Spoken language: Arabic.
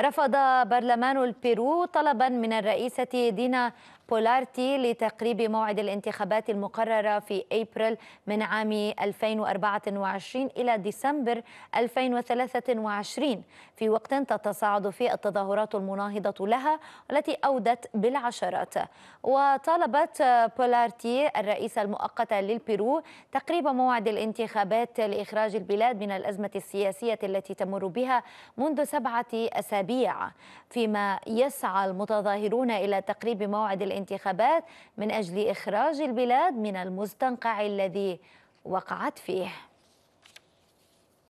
رفض برلمان البيرو طلبا من الرئيسة دينا بولارتي لتقريب موعد الانتخابات المقررة في أبريل من عام 2024 إلى ديسمبر 2023 في وقت تتصاعد فيه التظاهرات المناهضة لها والتي أودت بالعشرات وطالبت بولارتي الرئيس المؤقت للبيرو تقريب موعد الانتخابات لإخراج البلاد من الأزمة السياسية التي تمر بها منذ سبعة أسابيع فيما يسعى المتظاهرون إلى تقريب موعد الانتخابات الانتخابات من أجل إخراج البلاد من المستنقع الذي وقعت فيه